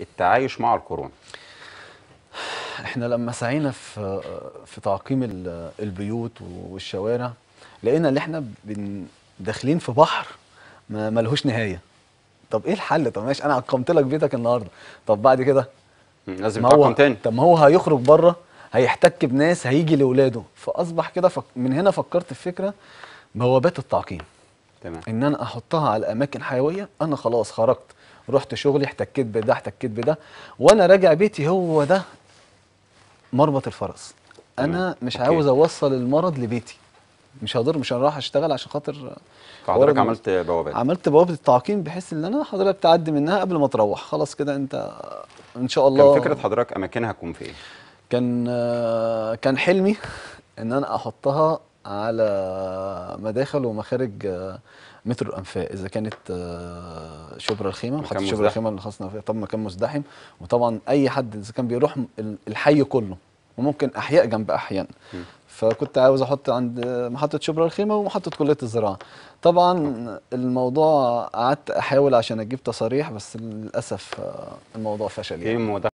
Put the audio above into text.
التعايش مع الكورونا احنا لما سعينا في في تعقيم البيوت والشوارع لقينا ان احنا داخلين في بحر ما ملهوش نهايه طب ايه الحل طب ماشي انا عقمت لك بيتك النهارده طب بعد كده لازم تعقم تاني طب ما هو هيخرج بره هيحتك بناس هيجي لاولاده فاصبح كده فك... من هنا فكرت في فكره بوابات التعقيم تمام ان انا احطها على اماكن حيويه انا خلاص خرجت رحت شغلي احتكيت بده احتكيت بده وانا راجع بيتي هو ده مربط الفرس انا مش أوكي. عاوز اوصل المرض لبيتي مش هقدر مش هروح اشتغل عشان خاطر حضرتك عملت بوابات عملت بوابه التعقيم بحيث ان انا حضرتك تعدي منها قبل ما تروح خلاص كده انت ان شاء الله كان فكره حضرتك اماكنها تكون فين كان آه، كان حلمي ان انا احطها على مداخل ومخارج آه، مترو الانفاق اذا كانت آه، شبرا الخيمه محطه شبرا الخيمه اللي خاصنا فيها طب مكان مزدحم وطبعا اي حد اذا كان بيروح الحي كله وممكن احياء جنب احياء فكنت عاوز احط عند محطه شبرا الخيمه ومحطه كليه الزراعه طبعا الموضوع قعدت احاول عشان اجيب تصاريح بس للاسف آه، الموضوع فشل يعني. ايه